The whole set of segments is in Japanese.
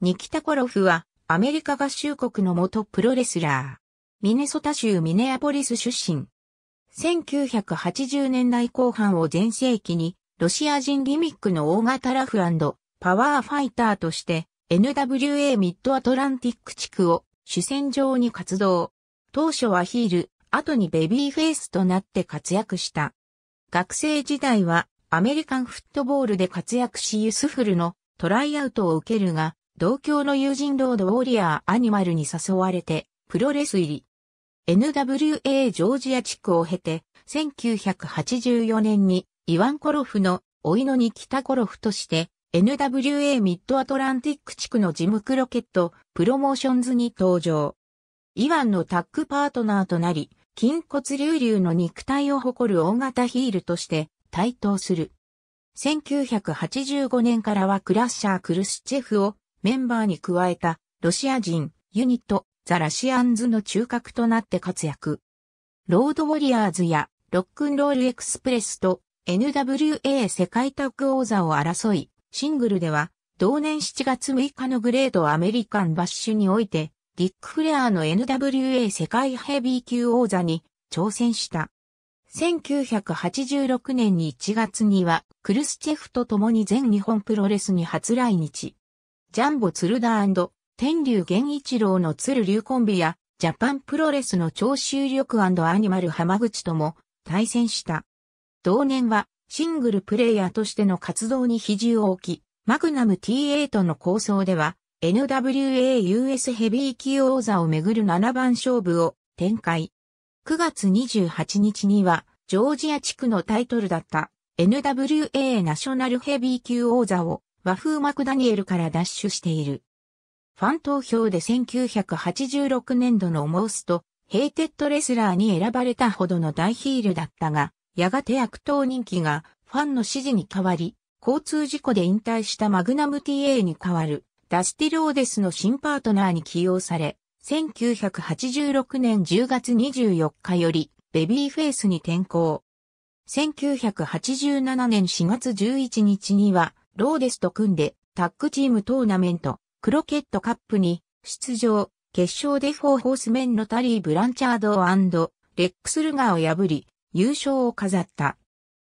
ニキタコロフは、アメリカ合衆国の元プロレスラー。ミネソタ州ミネアポリス出身。1980年代後半を前世紀に、ロシア人ギミックの大型ラフパワーファイターとして、NWA ミッドアトランティック地区を主戦場に活動。当初はヒール、後にベビーフェイスとなって活躍した。学生時代はアメリカンフットボールで活躍しユスフルのトライアウトを受けるが、同郷の友人ロードウォリアーアニマルに誘われて、プロレス入り。NWA ジョージア地区を経て、1984年にイワン・コロフのおいのに北コロフとして、NWA ミッドアトランティック地区のジムクロケット、プロモーションズに登場。イワンのタッグパートナーとなり、筋骨隆々の肉体を誇る大型ヒールとして台頭する。1985年からはクラッシャー・クルスチェフをメンバーに加えたロシア人ユニットザ・ラシアンズの中核となって活躍。ロードウォリアーズやロックンロールエクスプレスと NWA 世界タッグ王座を争い、シングルでは同年7月6日のグレードアメリカンバッシュにおいて、ディック・フレアの NWA 世界ヘビー級王座に挑戦した。1986年に1月には、クルスチェフと共に全日本プロレスに初来日。ジャンボ鶴田天竜源一郎の鶴竜コンビや、ジャパンプロレスの長州力アニマル浜口とも対戦した。同年は、シングルプレイヤーとしての活動に比重を置き、マグナム T8 の構想では、NWA US ヘビー級王座をめぐる7番勝負を展開。9月28日には、ジョージア地区のタイトルだった NWA ナショナルヘビー級王座を和風マクダニエルから脱ュしている。ファン投票で1986年度のモースト、ヘイテッドレスラーに選ばれたほどの大ヒールだったが、やがて悪党人気がファンの支持に変わり、交通事故で引退したマグナム TA に代わるダスティローデスの新パートナーに起用され、1986年10月24日よりベビーフェイスに転向。1987年4月11日にはローデスと組んでタッグチームトーナメント、クロケットカップに出場、決勝でフォーホースメンのタリー・ブランチャードレックス・ルガーを破り、優勝を飾った。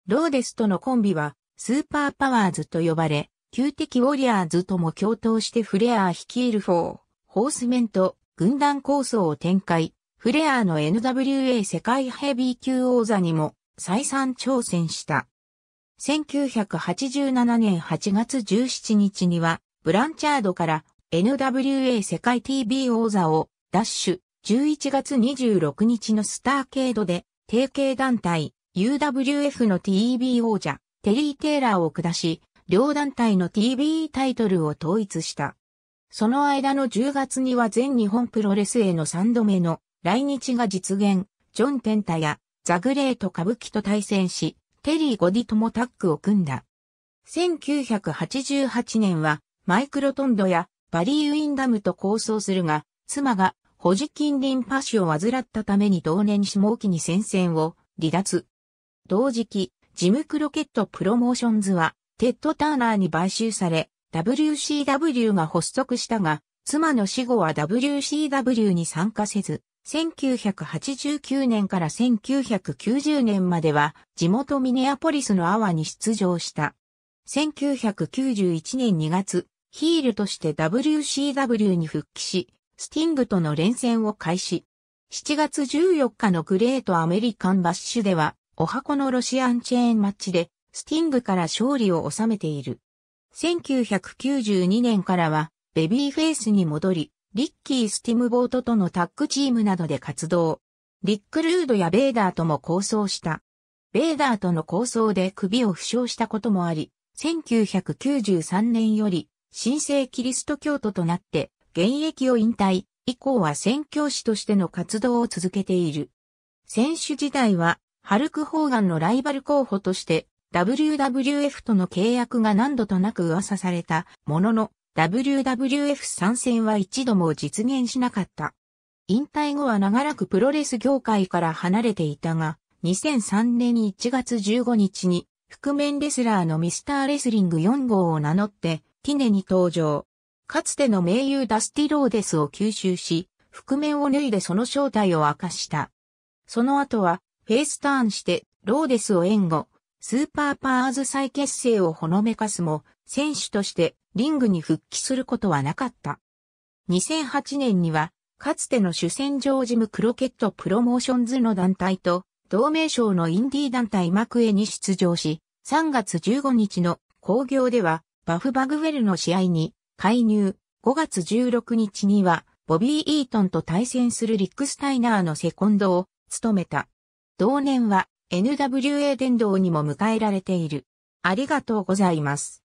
ローデスとのコンビは、スーパーパワーズと呼ばれ、旧敵ウォリアーズとも共闘してフレアー率いるフォー、ホースメンと軍団構想を展開、フレアーの NWA 世界ヘビー級王座にも再三挑戦した。1987年8月17日には、ブランチャードから NWA 世界 TV 王座をダッシュ11月26日のスターケードで、提携団体 UWF の TV 王者テリー・テイラーを下し、両団体の TV タイトルを統一した。その間の10月には全日本プロレスへの3度目の来日が実現、ジョン・テンタやザグレート歌舞伎と対戦し、テリー・ゴディともタッグを組んだ。1988年はマイクロトンドやバリー・ウィンダムと構想するが、妻が保持近隣パシを患ったために同年下期に戦線を離脱。同時期、ジムクロケットプロモーションズはテッド・ターナーに買収され、WCW が発足したが、妻の死後は WCW に参加せず、1989年から1990年までは地元ミネアポリスのアワに出場した。1991年2月、ヒールとして WCW に復帰し、スティングとの連戦を開始。7月14日のグレートアメリカンバッシュでは、お箱のロシアンチェーンマッチで、スティングから勝利を収めている。1992年からは、ベビーフェイスに戻り、リッキー・スティムボートとのタッグチームなどで活動。リック・ルードやベーダーとも構想した。ベーダーとの構想で首を負傷したこともあり、1993年より神聖キリスト教徒となって現役を引退、以降は宣教師としての活動を続けている。選手時代は、ハルク・ホーガンのライバル候補として、WWF との契約が何度となく噂されたものの、WWF 参戦は一度も実現しなかった。引退後は長らくプロレス業界から離れていたが、2003年1月15日に、覆面レスラーのミスターレスリング4号を名乗って、ティネに登場。かつての名優ダスティローデスを吸収し、覆面を脱いでその正体を明かした。その後は、フェイスターンして、ローデスを援護、スーパーパーズ再結成をほのめかすも、選手としてリングに復帰することはなかった。2008年には、かつての主戦場ジムクロケットプロモーションズの団体と、同名賞のインディー団体マクエに出場し、3月15日の工業では、バフバグウェルの試合に介入、5月16日には、ボビー・イートンと対戦するリック・スタイナーのセコンドを務めた。同年は、NWA 伝道にも迎えられている。ありがとうございます。